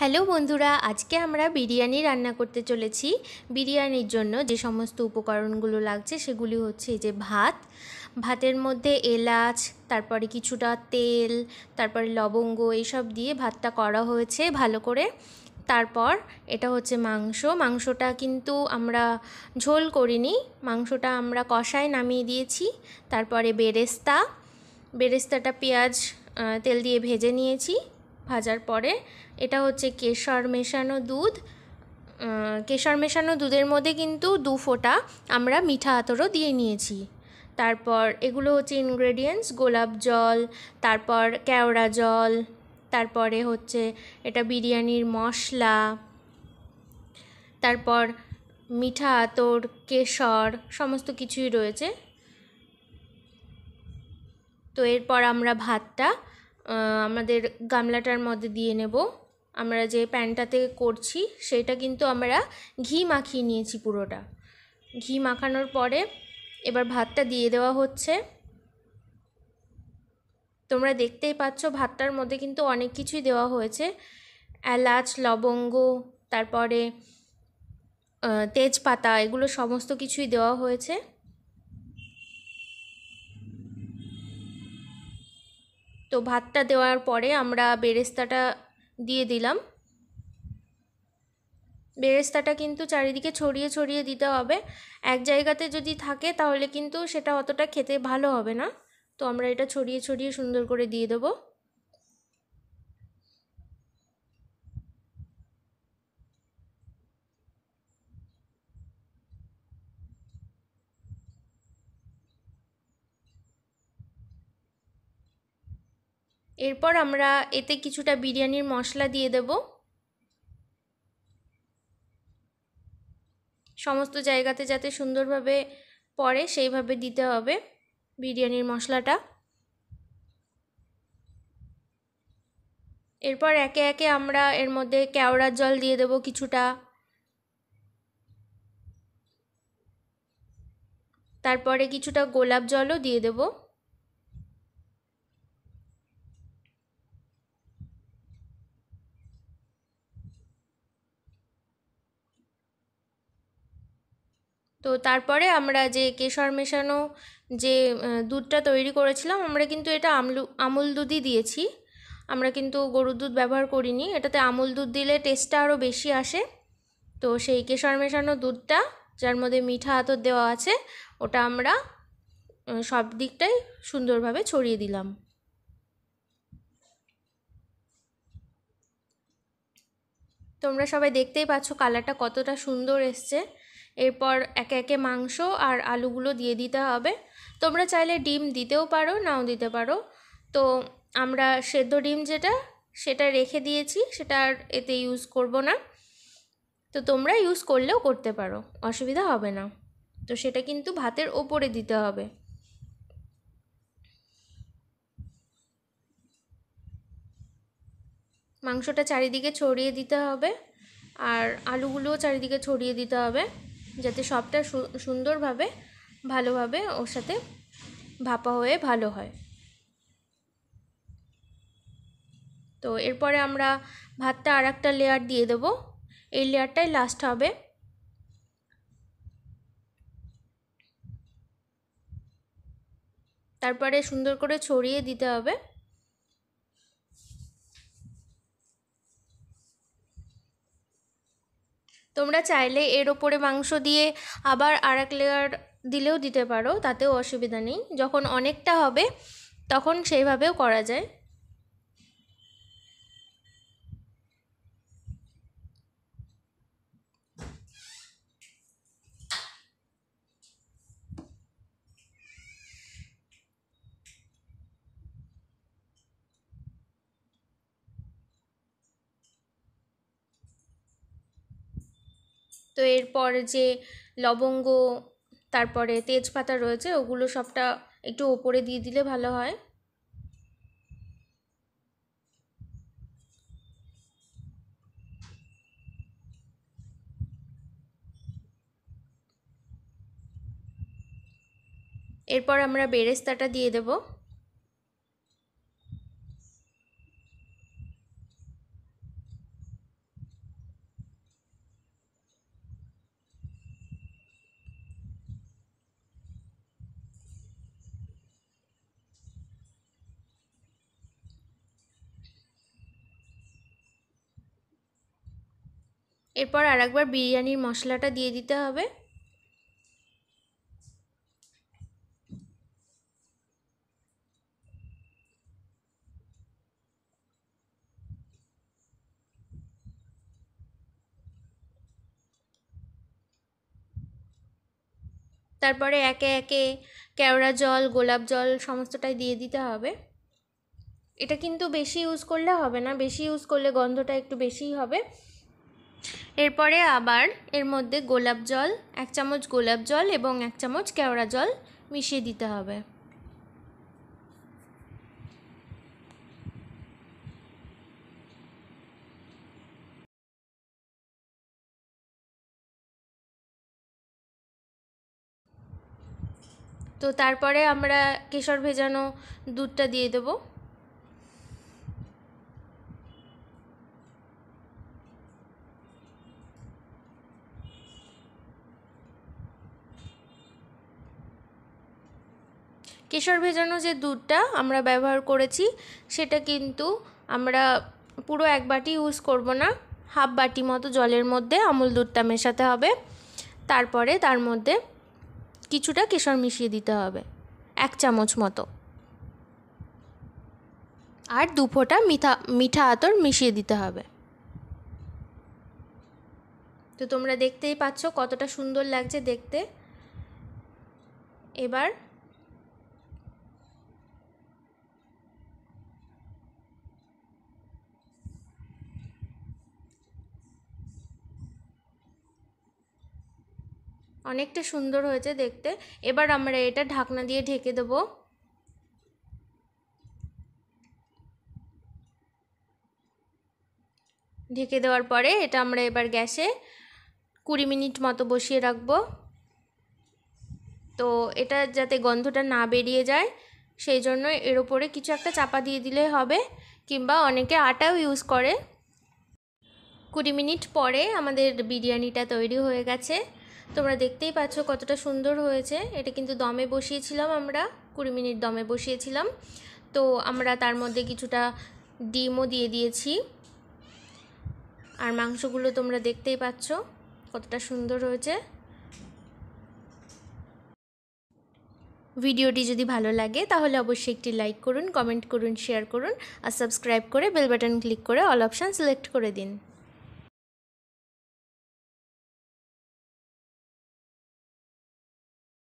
hello বন্ধুরা আজকে আমরা বিরিয়ানি রান্না করতে চলেছি বিরিয়ানির জন্য যে সমস্ত উপকরণগুলো লাগছে সেগুলি হচ্ছে যে ভাত ভাতের মধ্যে এলাচ তারপরে কিছুটা তেল তারপরে লবঙ্গ এইসব দিয়ে ভাতটা করা হয়েছে ভালো করে তারপর এটা হচ্ছে মাংস মাংসটা কিন্তু আমরা ঝোল করিনি মাংসটা আমরা কষায় নামিয়ে দিয়েছি তারপরে বেরেস্তা বেরেস্তাটা পেঁয়াজ তেল দিয়ে ভেজে নিয়েছি ভাজার পরে এটা হচ্ছে কেশর মেশানো দুধ কেশর মেশানো দুধের মধ্যে কিন্তু দু ফোঁটা আমরা মিঠা আতরও দিয়ে নিয়েছি তারপর এগুলো হচ্ছে ইনগ্রেডিয়েন্টস গোলাপ জল তারপর কেওড়া জল তারপরে হচ্ছে এটা বিরিয়ানির মশলা তারপর মিঠা আতর কেশর সমস্ত কিছুই রয়েছে তো এরপর আমরা ভাতটা আমাদের গামলাটার মধ্যে দিয়ে নেব আমরা যে প্যানটাতে করছি সেটা কিন্তু আমরা ঘি মাখিয়ে নিয়েছি পুরোটা ঘি মাখানোর পরে এবার ভাতটা দিয়ে দেওয়া হচ্ছে তোমরা দেখতেই পাচ্ছ ভাতটার মধ্যে কিন্তু অনেক কিছুই দেওয়া হয়েছে এলাচ লবঙ্গ তারপরে তেজপাতা এগুলো সমস্ত কিছুই দেওয়া হয়েছে তো ভাতটা দেওয়ার পরে আমরা বেরেস্তাটা দিয়ে দিলাম বেরেস্তাটা কিন্তু চারিদিকে ছড়িয়ে ছড়িয়ে দিতে হবে এক জায়গাতে যদি থাকে তাহলে কিন্তু সেটা অতটা খেতে ভালো হবে না তো আমরা এটা ছড়িয়ে ছড়িয়ে সুন্দর করে দিয়ে দেবো এরপর আমরা এতে কিছুটা বিরিয়ানির মশলা দিয়ে দেব সমস্ত জায়গাতে যাতে সুন্দরভাবে পড়ে সেইভাবে দিতে হবে বিরিয়ানির মশলাটা এরপর একে একে আমরা এর মধ্যে কেওড়ার জল দিয়ে দেব কিছুটা তারপরে কিছুটা গোলাপ জলও দিয়ে দেবো তো তারপরে আমরা যে কেশর মেশানো যে দুধটা তৈরি করেছিলাম আমরা কিন্তু এটা আমলু আমুল দুধই দিয়েছি আমরা কিন্তু গরুর দুধ ব্যবহার করিনি এটাতে আমুল দুধ দিলে টেস্টটা আরও বেশি আসে তো সেই কেশর মেশানো দুধটা যার মধ্যে মিঠা আতর দেওয়া আছে ওটা আমরা সব দিকটাই সুন্দরভাবে ছড়িয়ে দিলাম তোমরা সবাই দেখতেই পাচ্ছ কালারটা কতটা সুন্দর এসছে এরপর একে একে মাংস আর আলুগুলো দিয়ে দিতে হবে তোমরা চাইলে ডিম দিতেও পারো নাও দিতে পারো তো আমরা সেদ্ধ ডিম যেটা সেটা রেখে দিয়েছি সেটা আর এতে ইউজ করব না তো তোমরা ইউজ করলেও করতে পারো অসুবিধা হবে না তো সেটা কিন্তু ভাতের ওপরে দিতে হবে মাংসটা চারিদিকে ছড়িয়ে দিতে হবে আর আলুগুলোও চারিদিকে ছড়িয়ে দিতে হবে যাতে সবটা সুন্দরভাবে ভালোভাবে ওর সাথে ভাপা হয়ে ভালো হয় তো এরপরে আমরা ভাতটা আর একটা লেয়ার দিয়ে দেব এই লেয়ারটাই লাস্ট হবে তারপরে সুন্দর করে ছড়িয়ে দিতে হবে তোমরা চাইলে এর ওপরে মাংস দিয়ে আবার আর এক লেয়ার দিলেও দিতে পারো তাতেও অসুবিধা নেই যখন অনেকটা হবে তখন সেইভাবেও করা যায় তো এরপর যে লবঙ্গ তারপরে তেজপাতা রয়েছে ওগুলো সবটা একটু ওপরে দিয়ে দিলে ভালো হয় এরপর আমরা বেরেস্তাটা দিয়ে দেবো এরপর আর একবার বিরিয়ানির মশলাটা দিয়ে দিতে হবে তারপরে একে একে কেওড়া জল গোলাপ জল সমস্তটাই দিয়ে দিতে হবে এটা কিন্তু বেশি ইউজ করলে হবে না বেশি ইউজ করলে গন্ধটা একটু বেশিই হবে এরপরে আবার এর মধ্যে গোলাপ জল এক চামচ গোলাপ জল এবং এক চামচ কেওড়া জল মিশিয়ে দিতে হবে তো তারপরে আমরা কেশর ভেজানো দুধটা দিয়ে দেবো কেশর ভেজানো যে দুধটা আমরা ব্যবহার করেছি সেটা কিন্তু আমরা পুরো এক বাটি ইউজ করব না হাফ বাটি মতো জলের মধ্যে আমুল দুধটা মেশাতে হবে তারপরে তার মধ্যে কিছুটা কেশর মিশিয়ে দিতে হবে এক চামচ মতো আর দু ফোঁটা মিঠা মিঠা আতর মিশিয়ে দিতে হবে তো তোমরা দেখতেই পাচ্ছ কতটা সুন্দর লাগছে দেখতে এবার অনেকটা সুন্দর হয়েছে দেখতে এবার আমরা এটা ঢাকনা দিয়ে ঢেকে দেবো ঢেকে দেওয়ার পরে এটা আমরা এবার গ্যাসে কুড়ি মিনিট মতো বসিয়ে রাখবো তো এটা যাতে গন্ধটা না বেরিয়ে যায় সেই জন্য এর ওপরে কিছু একটা চাপা দিয়ে দিলে হবে কিংবা অনেকে আটাও ইউজ করে কুড়ি মিনিট পরে আমাদের বিরিয়ানিটা তৈরি হয়ে গেছে তোমরা দেখতেই পাচ্ছ কতটা সুন্দর হয়েছে এটা কিন্তু দমে বসিয়েছিলাম আমরা কুড়ি মিনিট দমে বসিয়েছিলাম তো আমরা তার মধ্যে কিছুটা ডিমও দিয়ে দিয়েছি আর মাংসগুলো তোমরা দেখতেই পাচ্ছ কতটা সুন্দর হয়েছে ভিডিওটি যদি ভালো লাগে তাহলে অবশ্যই একটি লাইক করুন কমেন্ট করুন শেয়ার করুন আর সাবস্ক্রাইব করে বেল বাটন ক্লিক করে অল অপশান সিলেক্ট করে দিন